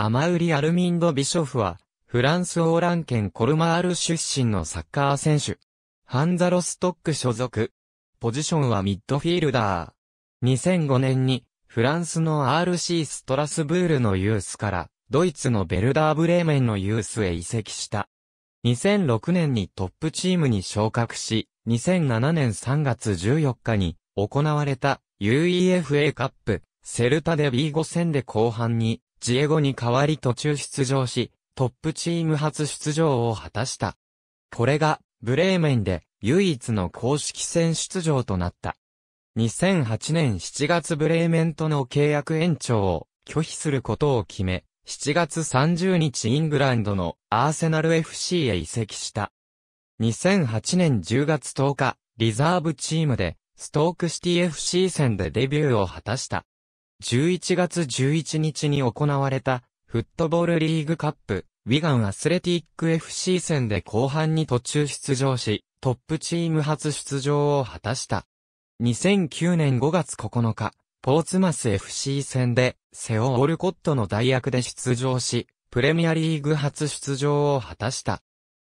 アマウリ・アルミンド・ビショフは、フランス・オーラン県コルマール出身のサッカー選手。ハンザ・ロストック所属。ポジションはミッドフィールダー。2005年に、フランスの RC ストラスブールのユースから、ドイツのベルダーブレーメンのユースへ移籍した。2006年にトップチームに昇格し、2007年3月14日に行われた UEFA カップセルタビー5戦で後半にジエゴに代わり途中出場し、トップチーム初出場を果たした。これが、ブレーメンで唯一の公式戦出場となった。2008年7月ブレーメンとの契約延長を拒否することを決め、7月30日イングランドのアーセナル FC へ移籍した。2008年10月10日、リザーブチームでストークシティ FC 戦でデビューを果たした。11月11日に行われた、フットボールリーグカップ、ウィガンアスレティック FC 戦で後半に途中出場し、トップチーム初出場を果たした。2009年5月9日、ポーツマス FC 戦で、セオ・オルコットの代役で出場し、プレミアリーグ初出場を果たした。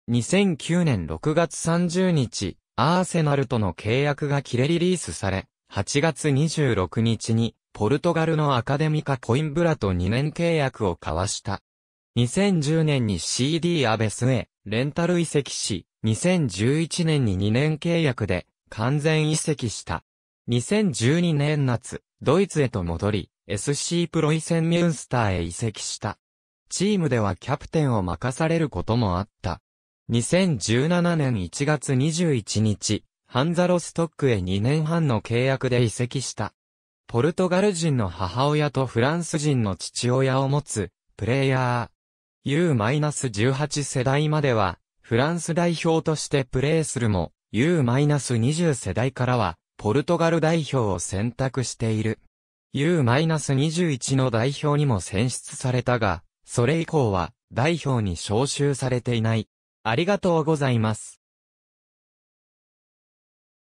2009年6月30日、アーセナルとの契約が切れリリースされ、8月26日にポルトガルのアカデミカ・コインブラと2年契約を交わした。2010年に CD アベスへ、レンタル移籍し、2011年に2年契約で、完全移籍した。2012年夏、ドイツへと戻り、SC プロイセンミュンスターへ移籍した。チームではキャプテンを任されることもあった。2017年1月21日、ハンザロストックへ2年半の契約で移籍した。ポルトガル人の母親とフランス人の父親を持つ、プレイヤー。U-18 世代までは、フランス代表としてプレーするも、U-20 世代からは、ポルトガル代表を選択している。U-21 の代表にも選出されたが、それ以降は代表に招集されていない。ありがとうございます。